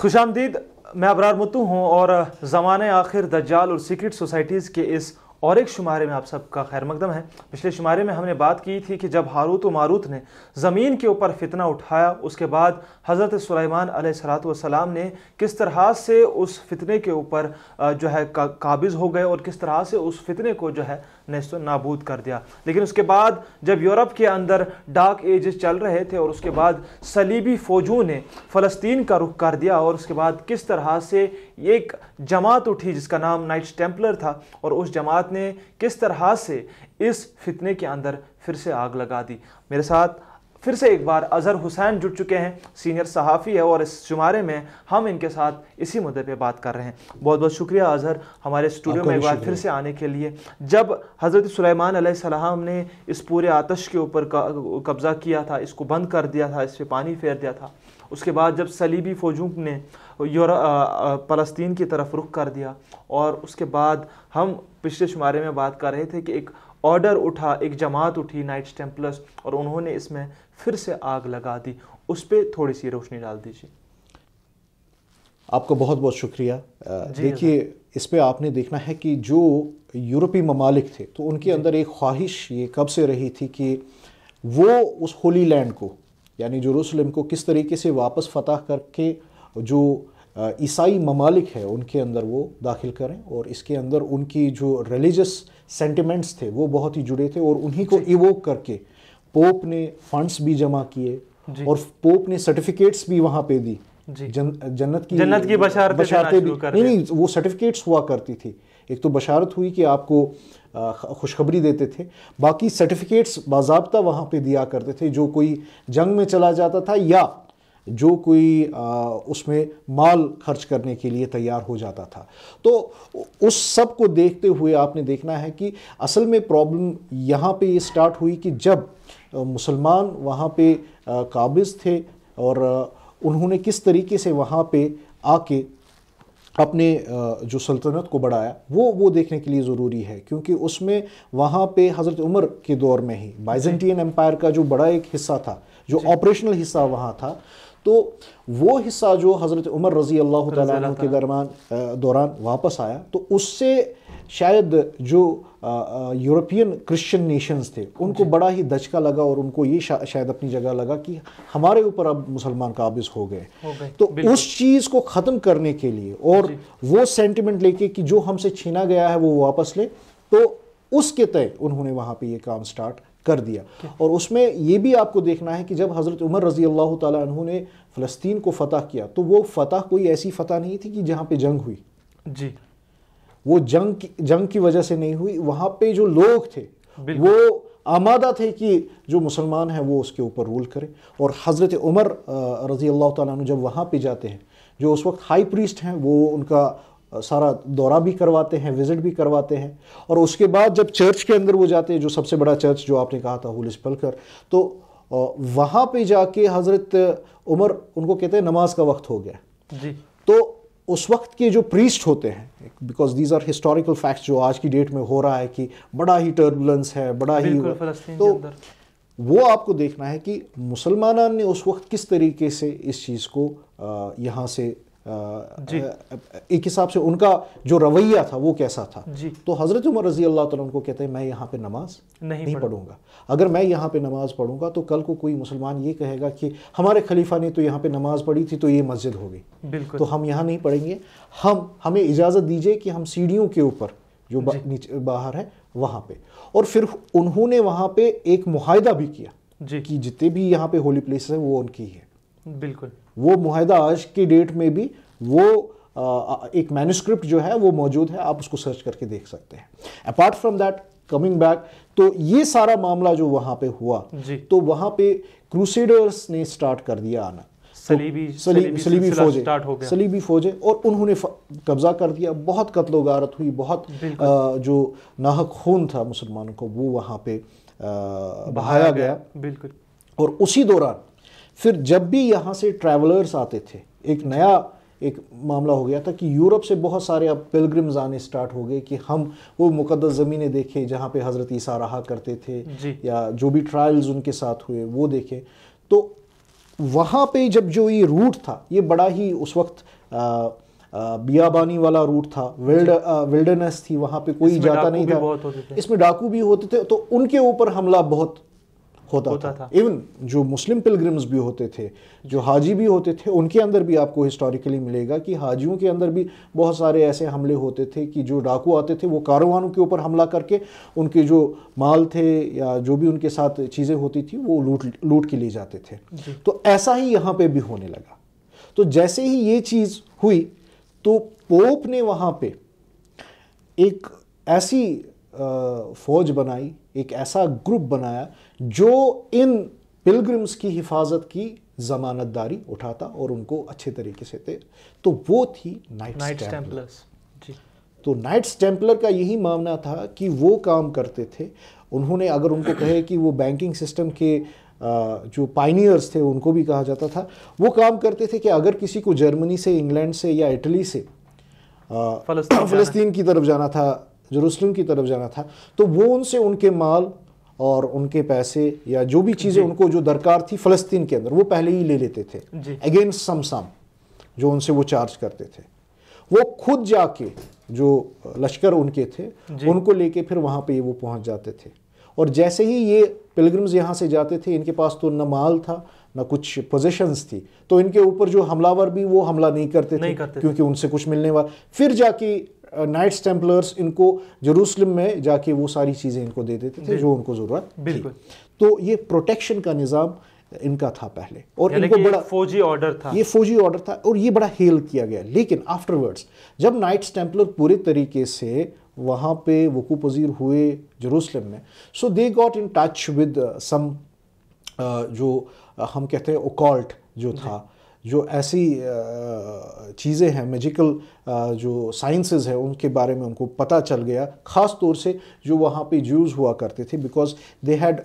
खुश आमदीद मैं अबरार मुतू हूँ और ज़माने आखिर दज्जाल और सीक्रेट सोसाइटीज़ के इस और एक शुमारे में आप सबका खैर मकदम है पिछले शुमारे में हमने बात की थी कि जब हारूत मारूत ने ज़मीन के ऊपर फितना उठाया उसके बाद हज़रत सुलेमान सलात ने किस तरह से उस फितने के ऊपर जो है काबिज़ हो गए और किस तरह से उस फितने को जो है नेस्तो नाबूद कर दिया लेकिन उसके बाद जब यूरोप के अंदर डार्क एजेस चल रहे थे और उसके बाद सलीबी फौजों ने फ़लस्तीन का रुख कर दिया और उसके बाद किस तरह से एक जमात उठी जिसका नाम नाइट्स टेम्पलर था और उस जमात ने किस तरह से इस फितने के अंदर फिर से आग लगा दी मेरे साथ फिर से एक बार अजहर हुसैन जुड़ चुके हैं सीनियर सहाफ़ी है और इस शुमारे में हम इनके साथ इसी मुद्दे पे बात कर रहे हैं बहुत बहुत शुक्रिया अजहर हमारे स्टूडियो में एक बार फिर से आने के लिए जब हज़रत सुलेमान सलाम ने इस पूरे आतश के ऊपर कब्ज़ा किया था इसको बंद कर दिया था इस पर पानी फेर दिया था उसके बाद जब सलीबी फौजों ने फ़लस्तीन की तरफ रुख कर दिया और उसके बाद हम पिछले शुमारे में बात कर रहे थे कि एक ऑर्डर उठा एक जमात उठी नाइट टेम्पलर्स और उन्होंने इसमें फिर से आग लगा दी उस पर थोड़ी सी रोशनी डाल दीजिए आपका बहुत बहुत शुक्रिया देखिए इस पर आपने देखना है कि जो यूरोपीय ममालिक थे तो उनके अंदर एक ख्वाहिश ये कब से रही थी कि वो उस होली लैंड को यानी जरूसलम को किस तरीके से वापस फतह करके जो ईसाई ममालिक है उनके अंदर वो दाखिल करें और इसके अंदर उनकी जो रिलीजस सेंटिमेंट्स थे वो बहुत ही जुड़े थे और उन्हीं को इवोक करके पोप ने फंड्स भी जमा किए और पोप ने सर्टिफिकेट्स भी वहाँ पे दी जन, जन्नत की जन्नत की बशारतें बशारते भी नहीं नहीं वो सर्टिफिकेट्स हुआ करती थी एक तो बशारत हुई कि आपको खुशखबरी देते थे बाकी सर्टिफिकेट्स बाबा वहाँ पे दिया करते थे जो कोई जंग में चला जाता था या जो कोई उसमें माल खर्च करने के लिए तैयार हो जाता था तो उस सब को देखते हुए आपने देखना है कि असल में प्रॉब्लम यहाँ पे ये स्टार्ट हुई कि जब मुसलमान वहाँ पे काबिज थे और उन्होंने किस तरीके से वहाँ पे आके अपने जो सल्तनत को बढ़ाया वो वो देखने के लिए ज़रूरी है क्योंकि उसमें वहाँ पे हज़रत उमर के दौर में ही बाइजेंटियन एम्पायर का जो बड़ा एक हिस्सा था जो ऑपरेशनल हिस्सा वहाँ था तो वो हिस्सा जो हज़रत उमर रज़ी अल्लाह तु के दरमान दौरान वापस आया तो उससे शायद जो यूरोपियन क्रिश्चियन नेशंस थे उनको बड़ा ही दचका लगा और उनको ये शा, शायद अपनी जगह लगा कि हमारे ऊपर अब मुसलमान काबिज हो गए तो उस चीज़ को ख़त्म करने के लिए और वो सेंटिमेंट लेके कि जो हमसे छीना गया है वो वापस ले तो उसके तय उन्होंने वहाँ पे ये काम स्टार्ट कर दिया और उसमें ये भी आपको देखना है कि जब हज़रत उमर रज़ी अल्लाह तु ने फ़लस्तीन को फ़तह किया तो वो फ़तह कोई ऐसी फ़तह नहीं थी कि जहाँ पे जंग हुई जी वो जंग की जंग की वजह से नहीं हुई वहाँ पे जो लोग थे वो आमादा थे कि जो मुसलमान हैं वो उसके ऊपर रूल करें और हज़रत उमर रज़ी अल्लाह तु जब वहाँ पर जाते हैं जो उस वक्त हाई प्रीस्ट हैं वो उनका सारा दौरा भी करवाते हैं विज़िट भी करवाते हैं और उसके बाद जब चर्च के अंदर वो जाते हैं जो सबसे बड़ा चर्च जो आपने कहा था होली पलकर तो वहाँ पे जाके हज़रत उमर उनको कहते हैं नमाज का वक्त हो गया जी तो उस वक्त के जो प्रीस्ट होते हैं because these are historical facts जो आज की डेट में हो रहा है कि बड़ा ही टर्बुलेंस है बड़ा ही तो वो आपको देखना है कि मुसलमान ने उस वक्त किस तरीके से इस चीज़ को यहाँ से एक हिसाब से उनका जो रवैया था वो कैसा था जी तो हज़रत उमर रजी अल्लाह तुम को कहते हैं मैं यहाँ पे नमाज नहीं, नहीं पढ़ूंगा अगर मैं यहाँ पे नमाज पढ़ूंगा तो कल को कोई मुसलमान ये कहेगा कि हमारे खलीफा ने तो यहाँ पे नमाज पढ़ी थी तो ये मस्जिद हो गई तो हम यहाँ नहीं पढ़ेंगे हम हमें इजाज़त दीजिए कि हम सीढ़ियों के ऊपर जो नीचे बाहर है वहाँ पर और फिर उन्होंने वहाँ पर एक मुहिदा भी किया कि जितने भी यहाँ पे होली प्लेस है वो उनकी है बिल्कुल वो माहिदा आज की डेट में भी वो एक मैनुस्क्रिप्ट जो है वो मौजूद है आप उसको सर्च करके देख सकते हैं apart from that coming back तो ये सारा मामला जो वहाँ पे हुआ तो वहाँ पे क्रूसेडर्स ने स्टार्ट कर दिया आना सलीबी तो फौज सलीबी, सलीबी फौजें सलीबी फौजें और उन्होंने कब्जा कर दिया बहुत कत्लो गारत हुई बहुत जो नाहक खून था मुसलमानों को वो वहाँ पे बहाया गया बिल्कुल और उसी दौरान फिर जब भी यहाँ से ट्रैवलर्स आते थे एक नया एक मामला हो गया था कि यूरोप से बहुत सारे अब पिलग्रिम्स आने स्टार्ट हो गए कि हम वो मुकदस ज़मीनें देखें जहाँ पे हज़रत ईसा रहा करते थे या जो भी ट्रायल्स उनके साथ हुए वो देखें तो वहाँ पे जब जो ये रूट था ये बड़ा ही उस वक्त आ, बियाबानी वाला रूट था विल्ड विल्डरनेस थी वहाँ पे कोई जाता नहीं था इसमें डाकू भी होते थे तो उनके ऊपर हमला बहुत होता, होता था इवन जो मुस्लिम पिलग्रिम्स भी होते थे जो हाजी भी होते थे उनके अंदर भी आपको हिस्टोरिकली मिलेगा कि हाजियों के अंदर भी बहुत सारे ऐसे हमले होते थे कि जो डाकू आते थे वो कारोबारों के ऊपर हमला करके उनके जो माल थे या जो भी उनके साथ चीज़ें होती थी वो लूट लूट के ले जाते थे तो ऐसा ही यहाँ पर भी होने लगा तो जैसे ही ये चीज़ हुई तो पोप ने वहाँ पे एक ऐसी फौज बनाई एक ऐसा ग्रुप बनाया जो इन पिलग्रिम्स की हिफाजत की जमानतदारी उठाता और उनको अच्छे तरीके से थे तो वो थी नाइट टेम्पलर्स तो नाइट्स टेम्पलर का यही मामला था कि वो काम करते थे उन्होंने अगर उनको कहे कि वो बैंकिंग सिस्टम के जो पाइनियर्स थे उनको भी कहा जाता था वो काम करते थे कि अगर किसी को जर्मनी से इंग्लैंड से या इटली से फलस्तीन की तरफ जाना था जरूसलम की तरफ जाना था तो वो उनसे उनके माल और उनके पैसे या जो भी चीज़ें उनको जो दरकार थी फ़लस्तीन के अंदर वो पहले ही ले लेते थे अगेंस्ट सम जो उनसे वो चार्ज करते थे वो खुद जाके जो लश्कर उनके थे उनको लेके फिर वहाँ पे वो पहुँच जाते थे और जैसे ही ये पिलग्रम्स यहाँ से जाते थे इनके पास तो न माल था ना कुछ पोजिशंस थी तो इनके ऊपर जो हमलावर भी वो हमला नहीं करते नहीं थे करते क्योंकि उनसे कुछ मिलने वाला फिर जाके नाइट्स टेम्पलर्स इनको जरूसलम में जाके वो सारी चीज़ें इनको दे देते थे जो उनको ज़रूरत बिल्कुल तो ये प्रोटेक्शन का निज़ाम इनका था पहले और इनको बड़ा फौजी ऑर्डर था ये फौजी ऑर्डर था और ये बड़ा हेल किया गया लेकिन आफ्टरवर्ड्स जब नाइट्स टेम्पलर पूरे तरीके से वहाँ पे वकू पजीर हुए जरूसलम में so they got in touch with some जो हम कहते हैं ओकॉल्ट जो था जो ऐसी चीज़ें हैं मेजिकल जो साइंसेज है उनके बारे में उनको पता चल गया ख़ास तौर से जो वहाँ पे जूज़ हुआ करते थे because they had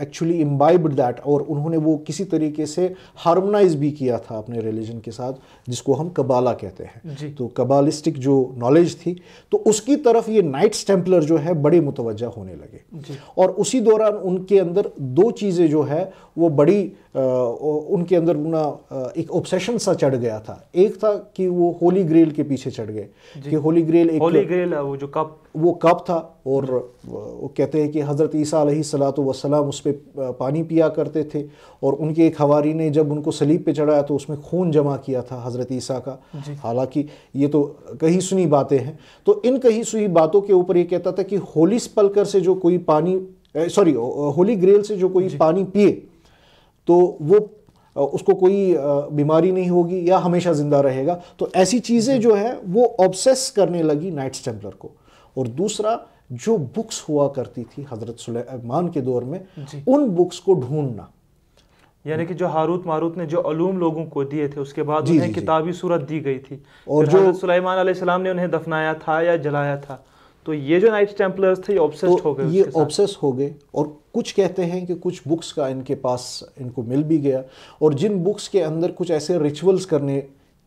actually imbibed that और उन्होंने वो किसी तरीके से हारमोनाइज भी किया था अपने रिलीजन के साथ जिसको हम कबाला कहते हैं तो कबालिस्टिक जो नॉलेज थी तो उसकी तरफ ये नाइट स्टेम्पलर जो है बड़े मुतवजा होने लगे और उसी दौरान उनके अंदर दो चीज़ें जो है वो बड़ी उनके अंदर ना एक ऑब्सेशन सा चढ़ गया था एक था कि वो होली ग्रेल के पीछे चढ़ गए कि होली ग्रेल एक होली ग्रेल वो जो कप वो कप था और वो कहते हैं कि हज़रत ईसा सलात वसलाम उस पर पानी पिया करते थे और उनके एक हवारी ने जब उनको सलीब पे चढ़ाया तो उसमें खून जमा किया था हज़रत ईसा का हालांकि ये तो कही सुनी बातें हैं तो इन कहीं सुनी बातों के ऊपर ये कहता था कि होली स्पलकर से जो कोई पानी सॉरी होली ग्रेल से जो कोई पानी पिए तो वो उसको कोई बीमारी नहीं होगी या हमेशा ज़िंदा रहेगा तो ऐसी चीज़ें जो है वो ऑब्सेस करने लगी नाइट्स टेम्पलर को और दूसरा जो बुक्स हुआ करती थी हज़रत सुलेमान के दौर में उन बुक्स को ढूंढना यानी कि जो हारूत मारूत ने जो अलूम लोगों को दिए थे उसके बाद उन्हें किताबी सूरत दी गई थी और जो सुलेमान सलाम ने उन्हें दफनाया था या जलाया था तो ये जो नाइट टेम्पलर्स थे ये ऑब्सेस्ड तो हो गए ये ऑब्सेस हो गए और कुछ कहते हैं कि कुछ बुक्स का इनके पास इनको मिल भी गया और जिन बुक्स के अंदर कुछ ऐसे रिचुअल्स करने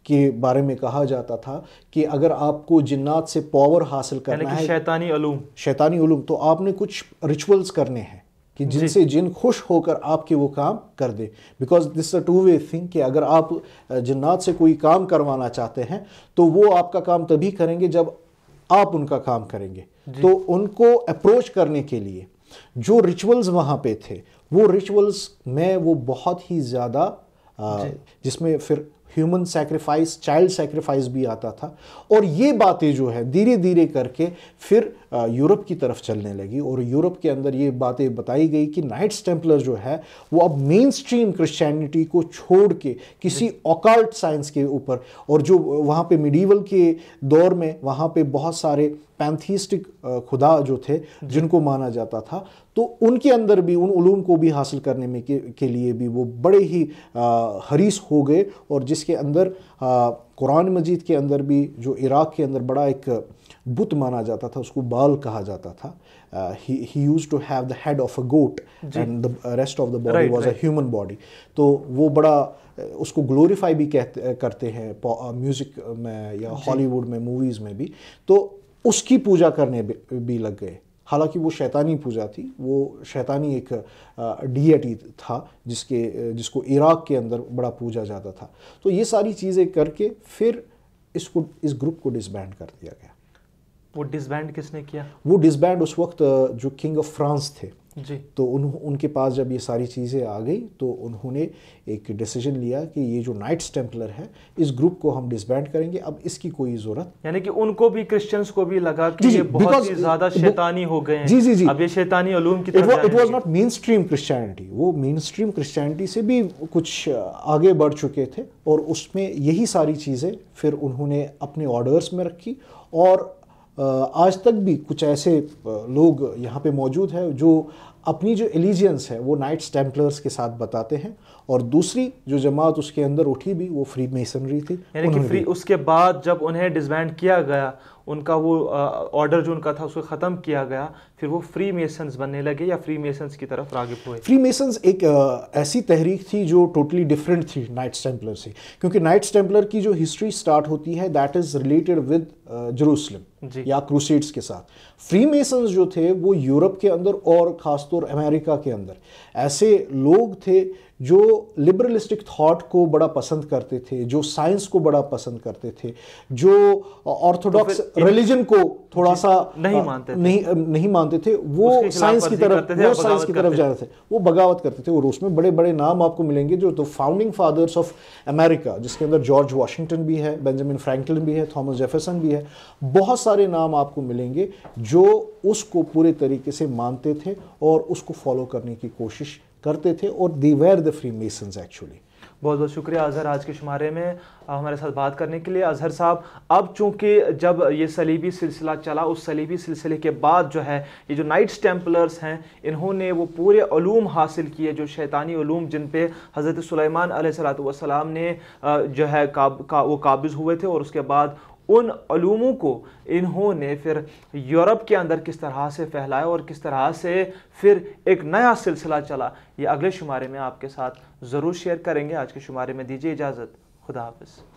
के बारे में कहा जाता था कि अगर आपको जिन्नात से पावर हासिल करना है शैतानी अलूम शैतानी अलूम तो आपने कुछ रिचुअल्स करने हैं कि जिनसे जिन खुश होकर आपके वो काम कर दे because this a two way thing कि अगर आप जिन्नात से कोई काम करवाना चाहते हैं तो वो आपका काम तभी करेंगे जब आप उनका काम करेंगे तो उनको अप्रोच करने के लिए जो रिचुअल्स वहाँ पे थे वो रिचुअल्स में वो बहुत ही ज़्यादा जिसमें फिर ह्यूमन सेक्रीफाइस चाइल्ड सेक्रीफाइस भी आता था और ये बातें जो है धीरे धीरे करके फिर यूरोप की तरफ चलने लगी और यूरोप के अंदर ये बातें बताई गई कि नाइट्स टेम्पलर जो है वो अब मेन स्ट्रीम क्रिश्चैनिटी को छोड़ के किसी ओकार्ट साइंस के ऊपर और जो वहाँ पे मिडीवल के दौर में वहाँ पे बहुत सारे पैंथिस्टिक खुदा जो थे जिनको माना जाता था तो उनके अंदर भी उन उलूम को भी हासिल करने में के, के लिए भी वो बड़े ही आ, हरीस हो गए और जिसके अंदर कुरान मजीद के अंदर भी जो इराक़ के अंदर बड़ा एक बुत माना जाता था उसको बाल कहा जाता था he use to have the head of a goat and the rest of the body was a human body तो वो बड़ा uh, उसको ग्लोरीफाई भी कहते uh, करते हैं म्यूजिक uh, में या हॉलीवुड में मूवीज़ में भी तो उसकी पूजा करने भी लग गए हालांकि वो शैतानी पूजा थी वो शैतानी एक डीएटी था जिसके जिसको इराक के अंदर बड़ा पूजा जाता था तो ये सारी चीज़ें करके फिर इसको इस ग्रुप को डिसबैंड कर दिया गया वो डिसबैंड किसने किया वो डिसबैंड उस वक्त जो किंग ऑफ फ्रांस थे जी तो उन उनके पास जब ये सारी चीज़ें आ गई तो उन्होंने एक डिसीजन लिया कि ये जो नाइट्स टेम्पलर है इस ग्रुप को हम डिसबैंड करेंगे अब इसकी कोई ज़रूरत यानी कि उनको भी क्रिश्चियंस को भी लगा कि ये बहुत ही ज़्यादा शैतानी हो गए जी जी जी अब ये शैतानी अलूम की तरफ it was not mainstream Christianity वो मेन स्ट्रीम क्रिश्चियनिटी से भी कुछ आगे बढ़ चुके थे और उसमें यही सारी चीज़ें फिर उन्होंने अपने ऑर्डर्स में रखी और आज तक भी कुछ ऐसे लोग यहाँ पे मौजूद हैं जो अपनी जो एलिजियंस है वो नाइट्स टेम्पलर्स के साथ बताते हैं और दूसरी जो जमात उसके अंदर उठी भी वो फ्री मेसनरी थी यानी फ्री उसके बाद जब उन्हें डिसबैंड किया गया उनका वो ऑर्डर जो उनका था उसको ख़त्म किया गया फिर वो फ्री मेसन बनने लगे या फ्री मेसन की तरफ रागब हुए फ्री मेसन एक आ, ऐसी तहरीक थी जो टोटली डिफरेंट थी नाइट टेम्पलर से क्योंकि नाइट टेम्पलर की जो हिस्ट्री स्टार्ट होती है that is related with Jerusalem या क्रूसेड्स के साथ फ्री मेसन जो थे वो यूरोप के अंदर और ख़ासतौर अमेरिका के अंदर ऐसे लोग थे जो लिबरलिस्टिक थॉट को बड़ा पसंद करते थे जो साइंस को बड़ा पसंद करते थे जो ऑर्थोडॉक्स तो रिलीजन को थोड़ा सा नहीं मानते नहीं नहीं मानते थे वो साइंस की तरफ वो साइंस की तरफ जा रहे थे वो बगावत करते थे और उसमें बड़े बड़े नाम आपको मिलेंगे जो तो फाउंडिंग फादर्स ऑफ अमेरिका जिसके अंदर जॉर्ज वाशिंगटन भी है बेंजामिन फ्रैंकलिन भी है थॉमस जेफरसन भी है बहुत सारे नाम आपको मिलेंगे जो उसको पूरे तरीके से मानते थे और उसको फॉलो करने की कोशिश करते थे और they were the free mason actually बहुत बहुत शुक्रिया अजहर आज के शुमारे में हमारे साथ बात करने के लिए अजहर साहब अब चूंकि जब ये सलीबी सिलसिला चला उस सलीबी सिलसिले के बाद जो है ये जो नाइट्स टेम्पलर्स हैं इन्होंने वो पूरे ूम हासिल किए जो शैतानी ूम जिन पे हज़रत सलेमान सलाम ने जो है काब, का, वो काबिज़ हुए थे और उसके बाद उन उनूमों को इन्होंने फिर यूरोप के अंदर किस तरह से फैलाया और किस तरह से फिर एक नया सिलसिला चला ये अगले शुमारे में आपके साथ ज़रूर शेयर करेंगे आज के शुमारे में दीजिए इजाज़त खुदा हाफ़